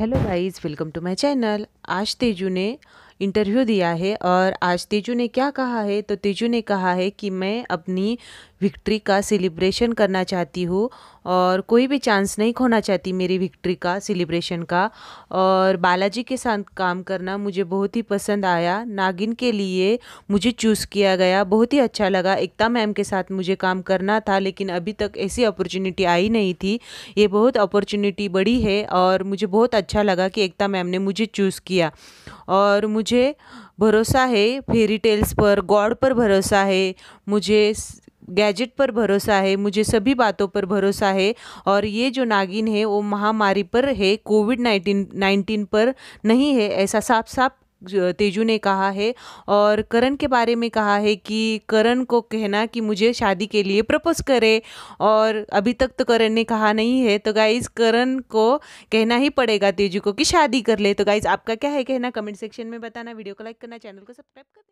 hello guys welcome to my channel आज तेजू ने interview दिया है और आज तेजू ने क्या कहा है तो तेजू ने कहा है कि मैं अपनी विक्ट्री का सेलिब्रेशन करना चाहती हूँ और कोई भी चांस नहीं खोना चाहती मेरी विक्ट्री का सेलिब्रेशन का और बालाजी के साथ काम करना मुझे बहुत ही पसंद आया नागिन के लिए मुझे चूज़ किया गया बहुत ही अच्छा लगा एकता मैम के साथ मुझे काम करना था लेकिन अभी तक ऐसी अपॉर्चुनिटी आई नहीं थी ये बहुत अपॉर्चुनिटी बड़ी है और मुझे बहुत अच्छा लगा कि एकता मैम ने मुझे चूज़ किया और मुझे भरोसा है फेरी टेल्स पर गॉड पर भरोसा है मुझे गैजेट पर भरोसा है मुझे सभी बातों पर भरोसा है और ये जो नागिन है वो महामारी पर है कोविड नाइन्टीन नाइन्टीन पर नहीं है ऐसा साफ साफ तेजू ने कहा है और करण के बारे में कहा है कि करण को कहना कि मुझे शादी के लिए प्रपोज करे और अभी तक तो करण ने कहा नहीं है तो गाइज करण को कहना ही पड़ेगा तेजू को कि शादी कर ले तो गाइज आपका क्या है कहना कमेंट सेक्शन में बताना वीडियो को लाइक करना चैनल को सब्सक्राइब करना